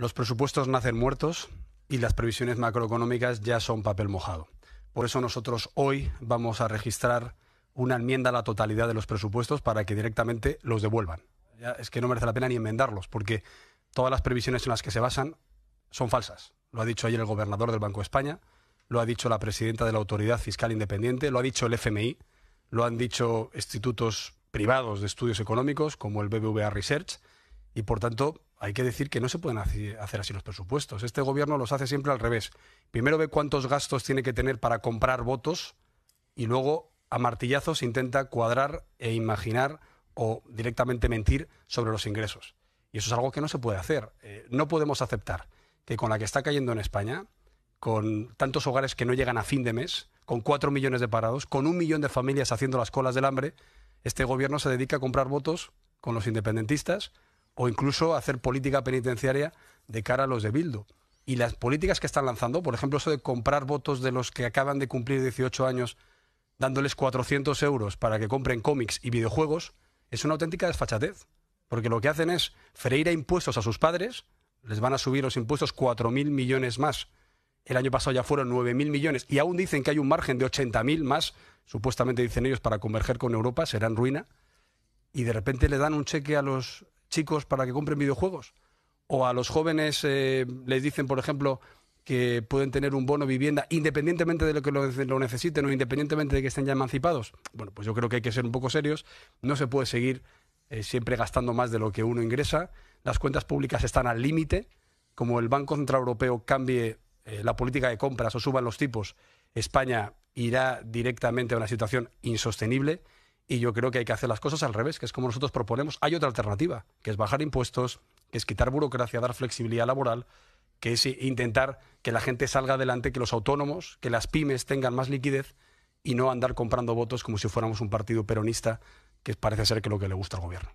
Los presupuestos nacen muertos y las previsiones macroeconómicas ya son papel mojado. Por eso nosotros hoy vamos a registrar una enmienda a la totalidad de los presupuestos para que directamente los devuelvan. es que no merece la pena ni enmendarlos, porque todas las previsiones en las que se basan son falsas. Lo ha dicho ayer el gobernador del Banco de España, lo ha dicho la presidenta de la Autoridad Fiscal Independiente, lo ha dicho el FMI, lo han dicho institutos privados de estudios económicos como el BBVA Research, y por tanto hay que decir que no se pueden hacer así los presupuestos. Este gobierno los hace siempre al revés. Primero ve cuántos gastos tiene que tener para comprar votos y luego a martillazos intenta cuadrar e imaginar o directamente mentir sobre los ingresos. Y eso es algo que no se puede hacer. Eh, no podemos aceptar que con la que está cayendo en España, con tantos hogares que no llegan a fin de mes, con cuatro millones de parados, con un millón de familias haciendo las colas del hambre, este gobierno se dedica a comprar votos con los independentistas, o incluso hacer política penitenciaria de cara a los de Bildu. Y las políticas que están lanzando, por ejemplo, eso de comprar votos de los que acaban de cumplir 18 años, dándoles 400 euros para que compren cómics y videojuegos, es una auténtica desfachatez. Porque lo que hacen es freír a impuestos a sus padres, les van a subir los impuestos 4.000 millones más. El año pasado ya fueron 9.000 millones y aún dicen que hay un margen de 80.000 más, supuestamente dicen ellos, para converger con Europa, serán ruina. Y de repente le dan un cheque a los chicos para que compren videojuegos? ¿O a los jóvenes eh, les dicen, por ejemplo, que pueden tener un bono vivienda independientemente de lo que lo necesiten o independientemente de que estén ya emancipados? Bueno, pues yo creo que hay que ser un poco serios. No se puede seguir eh, siempre gastando más de lo que uno ingresa. Las cuentas públicas están al límite. Como el Banco Central Europeo cambie eh, la política de compras o suban los tipos, España irá directamente a una situación insostenible. Y yo creo que hay que hacer las cosas al revés, que es como nosotros proponemos. Hay otra alternativa, que es bajar impuestos, que es quitar burocracia, dar flexibilidad laboral, que es intentar que la gente salga adelante, que los autónomos, que las pymes tengan más liquidez y no andar comprando votos como si fuéramos un partido peronista, que parece ser que es lo que le gusta al gobierno.